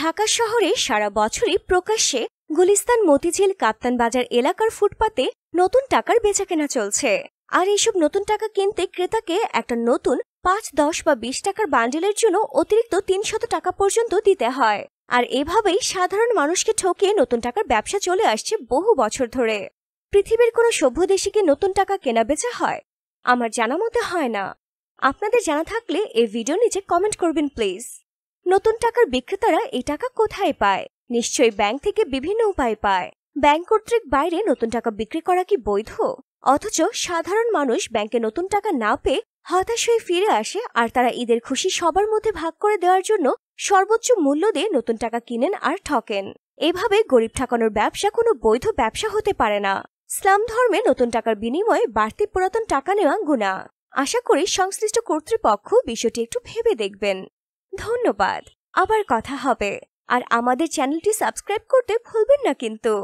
ঢাকা শহরে সারা বছরই প্রকাশ্যে গুলিস্তান মতিঝিল কাপ্তান বাজার এলাকার ফুটপাতে নতুন টাকার বেচাকেনা চলছে আর এইসব নতুন টাকা কিনতে ক্রেতাকে একটা নতুন পাঁচ দশ বা বিশ টাকার বান্ডেলের জন্য অতিরিক্ত তিনশত টাকা পর্যন্ত দিতে হয় আর এভাবেই সাধারণ মানুষকে ঠকিয়ে নতুন টাকার ব্যবসা চলে আসছে বহু বছর ধরে পৃথিবীর কোনো সভ্য দেশে কি নতুন টাকা কেনা বেচা হয় আমার জানা মতে হয় না আপনাদের জানা থাকলে এই ভিডিও নিচে কমেন্ট করবেন প্লিজ নতুন টাকার বিক্রেতারা এই টাকা কোথায় পায় নিশ্চয়ই ব্যাংক থেকে বিভিন্ন উপায় পায় ব্যাংক কর্তৃক বাইরে নতুন টাকা বিক্রি করা কি বৈধ অথচ সাধারণ মানুষ ব্যাংকে নতুন টাকা না পেয়ে হতাশ হয়ে ফিরে আসে আর তারা ঈদের খুশি সবার মধ্যে ভাগ করে দেওয়ার জন্য সর্বোচ্চ মূল্য দিয়ে নতুন টাকা কিনেন আর ঠকেন এভাবে গরিব ঠাকানোর ব্যবসা কোনো বৈধ ব্যবসা হতে পারে না ইসলাম ধর্মে নতুন টাকার বিনিময়ে বাড়তি পুরাতন টাকা নেওয়া গুণা আশা করি সংশ্লিষ্ট কর্তৃপক্ষ বিষয়টি একটু ভেবে দেখবেন ধন্যবাদ আবার কথা হবে আর আমাদের চ্যানেলটি সাবস্ক্রাইব করতে ভুলবেন না কিন্তু